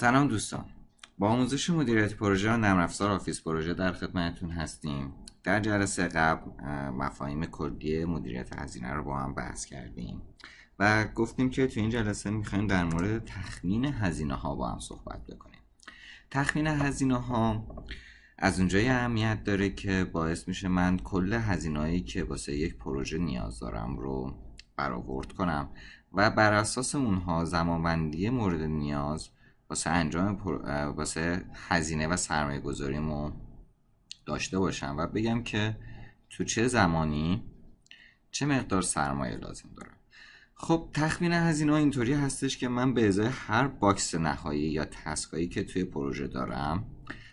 سلام دوستان با آموزش مدیریت پروژه و نرم آفیس پروژه در خدمتتون هستیم در جلسه قبل مفاهیم کلی مدیریت هزینه رو با هم بحث کردیم و گفتیم که تو این جلسه میخوایم در مورد تخمین هزینه ها با هم صحبت بکنیم تخمین هزینه ها از اونجای اهمیت داره که باعث میشه من کل هزینههایی که واسه یک پروژه نیاز دارم رو برآورد کنم و بر اساس اونها زمانبندی مورد نیاز واسه انجام واسه هزینه و سرمایه گذاریمو داشته باشم و بگم که تو چه زمانی چه مقدار سرمایه لازم دارم خب تخمین هزینه اینطوری هستش که من به ازای هر باکس نهایی یا تسکایی که توی پروژه دارم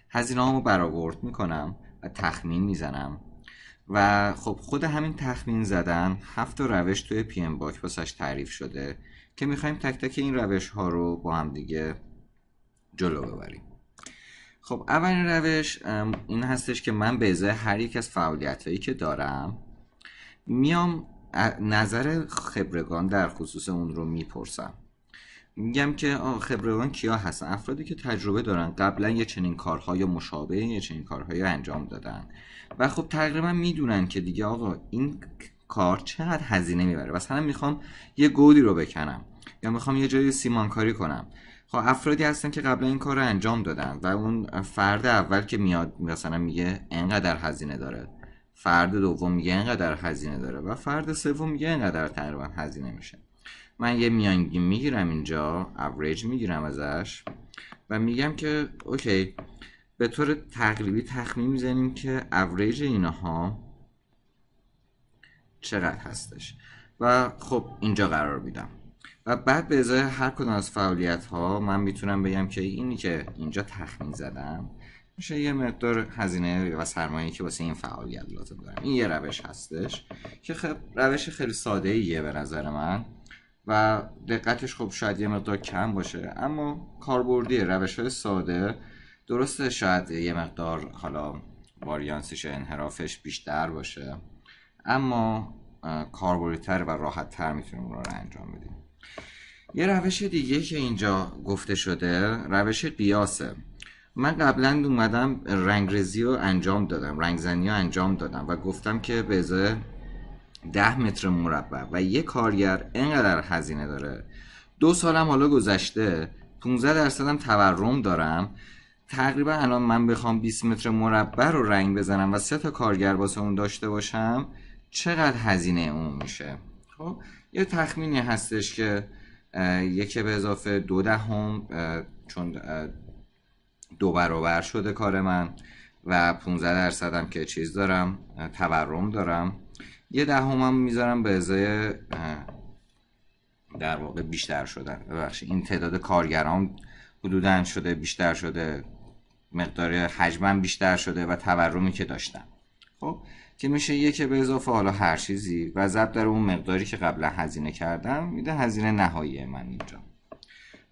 هزینه هامو برآورد میکنم و تخمین میزنم و خب خود همین تخمین زدن هفت روش توی پی ام باک واسش تعریف شده که میخوایم تک تک این روش ها رو با هم دیگه جلو ببریم خب اولین روش این هستش که من به ازای هر یک از فعالیت هایی که دارم میام نظر خبرگان در خصوص اون رو میپرسم میگم که خبرگان کیا هستن افرادی که تجربه دارن قبلا یه چنین کارهای یا مشابه یه چنین کارهایی انجام دادن و خب تقریبا میدونن که دیگه آقا این کار چقدر هزینه میبره مثلا میخوام یه گودی رو بکنم یا میخوام یه جایی سیمانکاری کنم خب افرادی هستن که قبلا این کار رو انجام دادن و اون فرد اول که میاد مثلا میگه انقدر هزینه داره فرد دوم میگه انقدر هزینه داره و فرد سوم میگه انقدر تقریبا هزینه میشه من یه میانگین میگیرم اینجا اوریج میگیرم ازش و میگم که اوکی به طور تقریبی تخمین میزنیم که اوریج اینها چقدر هستش و خب اینجا قرار میدم و بعد به ازای هر کدوم از فعالیت ها من میتونم بگم که اینی که اینجا تخمین زدم میشه یه مقدار هزینه و سرمایه که واسه این فعالیت لازم دارم این یه روش هستش که خب روش خیلی ساده ایه به نظر من و دقتش خب شاید یه مقدار کم باشه اما کاربردی روش های ساده درسته شاید یه مقدار حالا واریانسش انحرافش بیشتر باشه اما تر و تر میتونیم اون رو انجام بدیم یه روش دیگه که اینجا گفته شده روش قیاسه من قبلا اومدم رنگریزی رو انجام دادم رنگزنی رو انجام دادم و گفتم که به 10 ده متر مربع و یه کارگر اینقدر هزینه داره دو سالم حالا گذشته 15 درصدم تورم دارم تقریبا الان من بخوام 20 متر مربع رو رنگ بزنم و سه تا کارگر واسه اون داشته باشم چقدر هزینه اون میشه خب یه تخمینی هستش که یک به اضافه دو دهم چون دو برابر شده کار من و 15 درصدم که چیز دارم تورم دارم یه دهمم میذارم به ازای در واقع بیشتر شدن ببخشید این تعداد کارگران حدودا شده بیشتر شده مقدار حجمم بیشتر شده و تورمی که داشتم خب که میشه یک به اضافه حالا هر چیزی و ضرب در اون مقداری که قبلا هزینه کردم میده هزینه نهایی من اینجا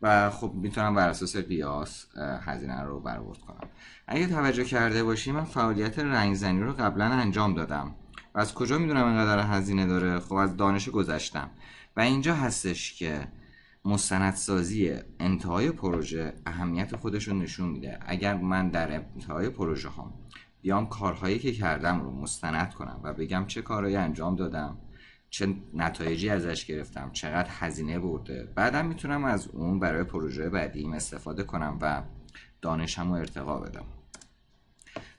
و خب میتونم بر اساس قیاس هزینه رو برآورد کنم اگه توجه کرده باشی من فعالیت رنگزنی رو قبلا انجام دادم و از کجا میدونم اینقدر هزینه داره خب از دانش گذشتم و اینجا هستش که مستندسازی انتهای پروژه اهمیت خودش رو نشون میده اگر من در انتهای پروژه هم بیام کارهایی که کردم رو مستند کنم و بگم چه کارهایی انجام دادم چه نتایجی ازش گرفتم چقدر هزینه برده بعدم میتونم از اون برای پروژه بعدیم استفاده کنم و دانشم رو ارتقا بدم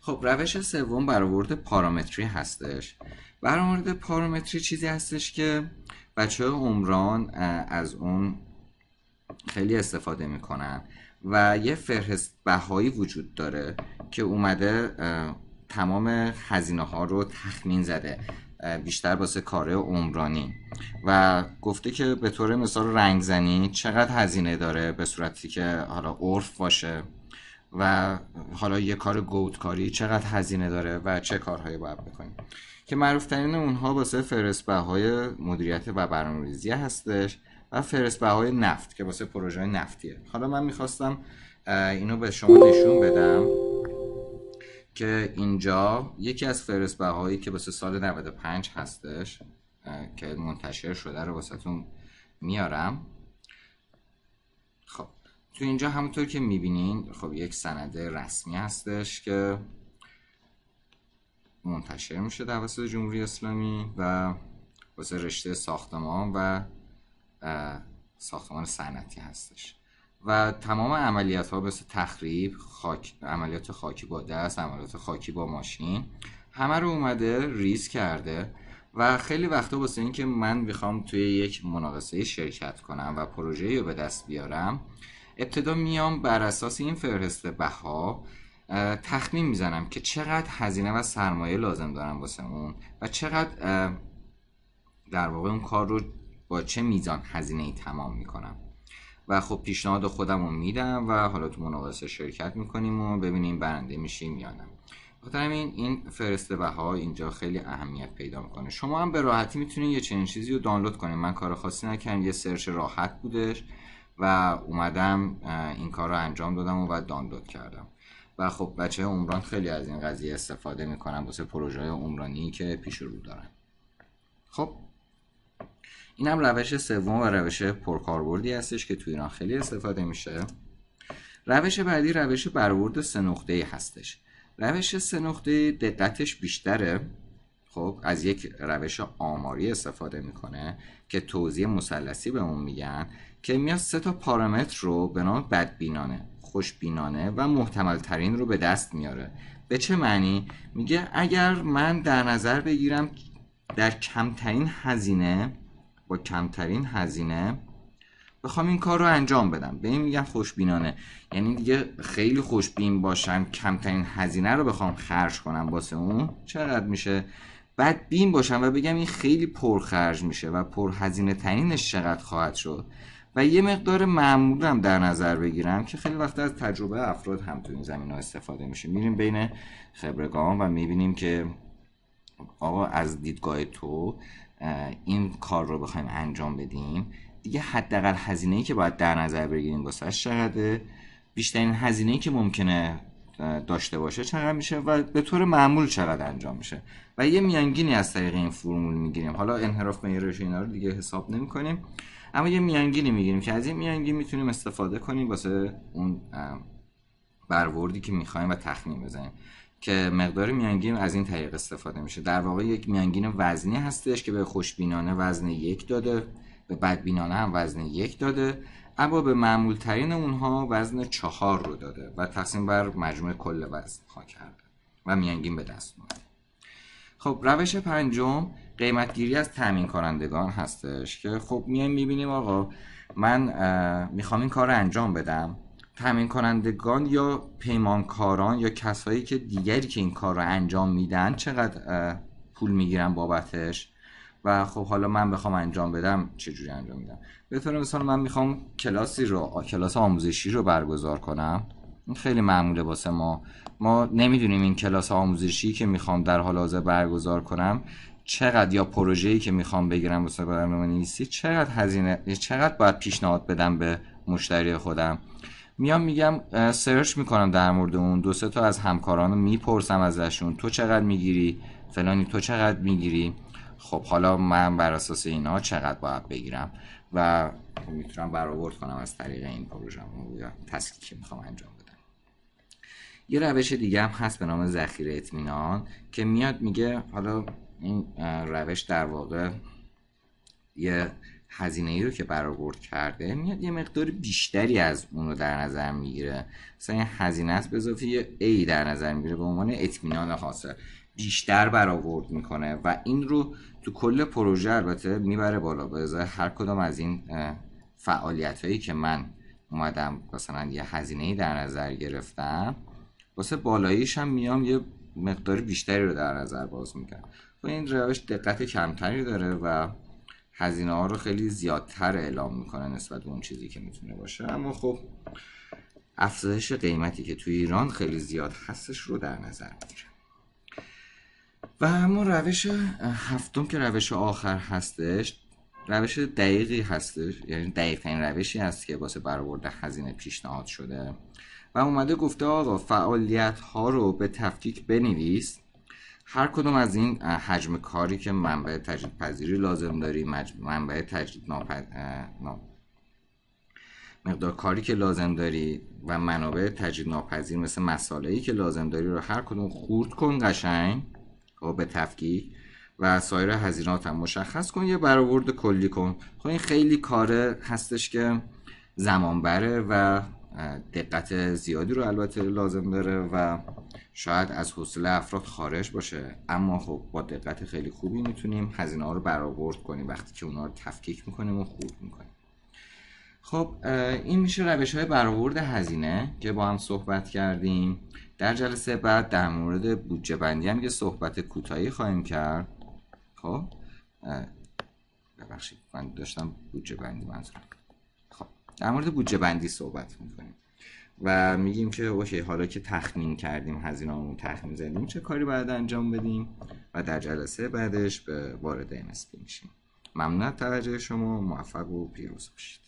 خب روش سوم برآورد پارامتری هستش برآورد پارامتری چیزی هستش که بچه عمران از اون خیلی استفاده میکنن و یه فهرست بهایی وجود داره که اومده تمام هزینه ها رو تخمین زده بیشتر واسه کاره عمرانی و گفته که به طور مثال رنگزنی چقدر هزینه داره به صورتی که حالا عرف باشه و حالا یه کار گودکاری چقدر هزینه داره و چه کارهایی باید بکنیم که معروفترین اونها واسه فرسبه های مدیریت و برنامه‌ریزی هستش و فرسبه های نفت که واسه پروژه نفتیه حالا من میخواستم اینو به شما نشون بدم که اینجا یکی از فهرست بهایی که واسه سال 95 هستش که منتشر شده رو واسهتون میارم خب تو اینجا همونطور که میبینین خب یک سند رسمی هستش که منتشر میشه واسه جمهوری اسلامی و واسه رشته ساختمان و ساختمان صنعتی هستش و تمام عملیات ها مثل تخریب خاک، عملیات خاکی با دست عملیات خاکی با ماشین همه رو اومده ریز کرده و خیلی وقتا واسه اینکه من میخوام توی یک مناقصه شرکت کنم و پروژه رو به دست بیارم ابتدا میام بر اساس این فهرست بها تخمین میزنم که چقدر هزینه و سرمایه لازم دارم واسه اون و چقدر در واقع اون کار رو با چه میزان هزینه ای تمام میکنم و خب پیشنهاد خودم رو میدم و حالا تو مناقصه شرکت میکنیم و ببینیم برنده میشیم یا نه بخاطر همین این فرستبه ها اینجا خیلی اهمیت پیدا میکنه شما هم به راحتی میتونید یه چنین چیزی رو دانلود کنید من کار خاصی نکردم یه سرچ راحت بودش و اومدم این کار رو انجام دادم و بعد دانلود کردم و خب بچه عمران خیلی از این قضیه استفاده میکنن واسه پروژه های عمرانی که پیش رو دارن خب این هم روش سوم و روش پرکاربردی هستش که تو ایران خیلی استفاده میشه روش بعدی روش برورد سه ای هستش روش سه نقطه دقتش بیشتره خب از یک روش آماری استفاده میکنه که توضیح مثلثی به اون میگن که میاد سه تا پارامتر رو به نام بدبینانه خوشبینانه و محتمل ترین رو به دست میاره به چه معنی میگه اگر من در نظر بگیرم در کمترین هزینه با کمترین هزینه بخوام این کار رو انجام بدم به این میگن خوشبینانه یعنی دیگه خیلی خوشبین باشم کمترین هزینه رو بخوام خرج کنم واسه اون چقدر میشه بعد بین باشم و بگم این خیلی پرخرج میشه و هزینه تنینش چقدر خواهد شد و یه مقدار معمولم در نظر بگیرم که خیلی وقت از تجربه افراد هم تو این زمین ها استفاده میشه میریم بین خبرگان و میبینیم که آقا از دیدگاه تو این کار رو بخوایم انجام بدیم دیگه حداقل هزینه‌ای که باید در نظر بگیریم واسش چقدره بیشترین هزینه که ممکنه داشته باشه چقدر میشه و به طور معمول چقدر انجام میشه و یه میانگینی از طریق این فرمول میگیریم حالا انحراف معیارش اینا رو دیگه حساب نمیکنیم اما یه میانگینی میگیریم که از این میانگین میتونیم استفاده کنیم واسه اون بروردی که میخوایم و تخمین بزنیم که مقدار میانگین از این طریق استفاده میشه در واقع یک میانگین وزنی هستش که به خوشبینانه وزن یک داده به بدبینانه هم وزن یک داده اما به معمول ترین اونها وزن چهار رو داده و تقسیم بر مجموع کل وزن ها کرده و میانگین به دست اومده خب روش پنجم قیمتگیری از تامین کنندگان هستش که خب میایم میبینیم آقا من میخوام این کار رو انجام بدم تامین کنندگان یا پیمانکاران یا کسایی که دیگری که این کار رو انجام میدن چقدر پول میگیرن بابتش و خب حالا من بخوام انجام بدم چجوری انجام میدم به طور مثال من میخوام کلاسی رو کلاس آموزشی رو برگزار کنم این خیلی معموله واسه ما ما نمیدونیم این کلاس آموزشی که میخوام در حال حاضر برگزار کنم چقدر یا پروژه‌ای که میخوام بگیرم واسه برنامه‌نویسی چقدر هزینه چقدر باید پیشنهاد بدم به مشتری خودم میام میگم سرچ میکنم در مورد اون دو سه تا از همکارانو میپرسم ازشون تو چقدر میگیری فلانی تو چقدر میگیری خب حالا من بر اساس اینا چقدر باید بگیرم و خب، میتونم برآورد کنم از طریق این پروژه یا تسکی که میخوام انجام بدم یه روش دیگه هم هست به نام ذخیره اطمینان که میاد میگه حالا این روش در واقع یه هزینه ای رو که برآورد کرده میاد یه مقدار بیشتری از اون رو در نظر میگیره مثلا این هزینه است به اضافه ای در نظر میگیره به عنوان اطمینان حاصل بیشتر برآورد میکنه و این رو تو کل پروژه البته میبره بالا به ازای هر کدام از این فعالیت هایی که من اومدم مثلا یه هزینه ای در نظر گرفتم واسه بالاییش هم میام یه مقدار بیشتری رو در نظر باز میکنم و خب این روش دقت کمتری داره و هزینه ها رو خیلی زیادتر اعلام میکنه نسبت به اون چیزی که میتونه باشه اما خب افزایش قیمتی که توی ایران خیلی زیاد هستش رو در نظر میگیره و اما روش هفتم که روش آخر هستش روش دقیقی هستش یعنی دقیق روشی هست که واسه برآورده هزینه پیشنهاد شده و اومده گفته آقا فعالیت ها رو به تفکیک بنویس هر کدوم از این حجم کاری که منبع تجدید پذیری لازم داری منبع تجدید ناپذیر مقدار کاری که لازم داری و منابع تجدید ناپذیر مثل ای که لازم داری رو هر کدوم خورد کن قشنگ و خب، به تفکیک و سایر هزینات هم مشخص کن یه برآورد کلی کن خب این خیلی کاره هستش که زمان بره و دقت زیادی رو البته لازم داره و شاید از حوصله افراد خارج باشه اما خب با دقت خیلی خوبی میتونیم هزینه ها رو برآورد کنیم وقتی که اونها رو تفکیک میکنیم و خورد میکنیم خب این میشه روش های برآورد هزینه که با هم صحبت کردیم در جلسه بعد در مورد بودجه بندی هم یه صحبت کوتاهی خواهیم کرد خب ببخشید من داشتم بودجه بندی منظورم در مورد بودجه بندی صحبت میکنیم و میگیم که اوکی حالا که تخمین کردیم هزینه‌مون تخمین زدیم چه کاری باید انجام بدیم و در جلسه بعدش به وارد MSP میشیم ممنون توجه شما موفق و پیروز باشید